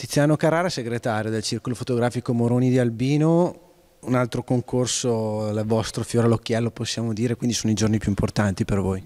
Tiziano Carrara, segretario del Circolo Fotografico Moroni di Albino, un altro concorso, il vostro fiore all'occhiello possiamo dire, quindi sono i giorni più importanti per voi.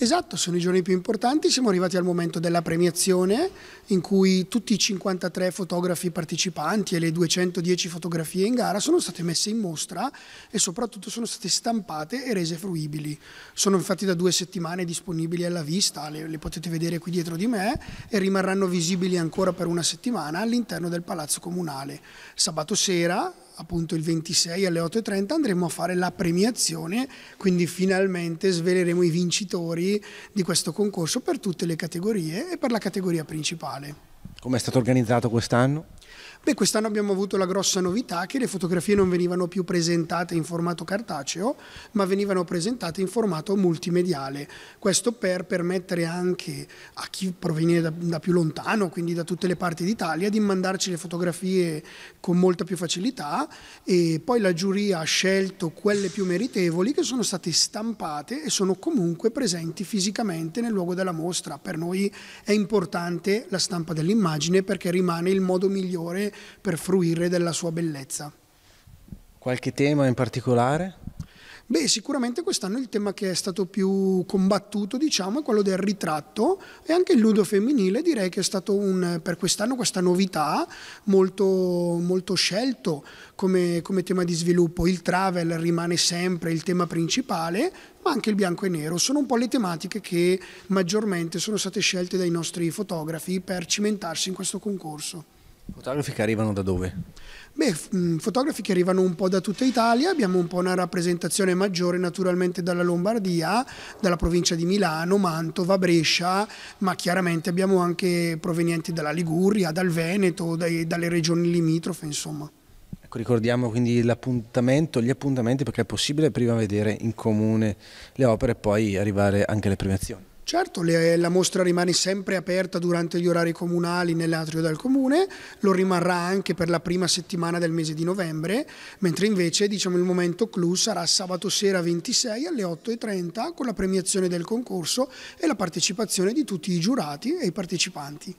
Esatto, sono i giorni più importanti, siamo arrivati al momento della premiazione in cui tutti i 53 fotografi partecipanti e le 210 fotografie in gara sono state messe in mostra e soprattutto sono state stampate e rese fruibili. Sono infatti da due settimane disponibili alla vista, le, le potete vedere qui dietro di me e rimarranno visibili ancora per una settimana all'interno del Palazzo Comunale. Sabato sera appunto il 26 alle 8.30 andremo a fare la premiazione, quindi finalmente sveleremo i vincitori di questo concorso per tutte le categorie e per la categoria principale. Come è stato organizzato quest'anno? Beh, quest'anno abbiamo avuto la grossa novità che le fotografie non venivano più presentate in formato cartaceo, ma venivano presentate in formato multimediale. Questo per permettere anche a chi proviene da, da più lontano, quindi da tutte le parti d'Italia, di mandarci le fotografie con molta più facilità e poi la giuria ha scelto quelle più meritevoli che sono state stampate e sono comunque presenti fisicamente nel luogo della mostra. Per noi è importante la stampa dell'immagine perché rimane il modo migliore migliore per fruire della sua bellezza. Qualche tema in particolare? Beh, sicuramente quest'anno il tema che è stato più combattuto, diciamo, è quello del ritratto e anche il nudo femminile direi che è stato un, per quest'anno questa novità molto, molto scelto come, come, tema di sviluppo. Il travel rimane sempre il tema principale, ma anche il bianco e nero. Sono un po' le tematiche che maggiormente sono state scelte dai nostri fotografi per cimentarsi in questo concorso. Fotografi che arrivano da dove? Beh, mm, fotografi che arrivano un po' da tutta Italia, abbiamo un po' una rappresentazione maggiore naturalmente dalla Lombardia, dalla provincia di Milano, Mantova, Brescia, ma chiaramente abbiamo anche provenienti dalla Liguria, dal Veneto, dai, dalle regioni limitrofe, insomma. Ecco, ricordiamo quindi l'appuntamento, gli appuntamenti perché è possibile prima vedere in comune le opere e poi arrivare anche alle premiazioni. Certo, le, eh, la mostra rimane sempre aperta durante gli orari comunali nell'atrio del comune, lo rimarrà anche per la prima settimana del mese di novembre, mentre invece diciamo, il momento clou sarà sabato sera 26 alle 8.30 con la premiazione del concorso e la partecipazione di tutti i giurati e i partecipanti.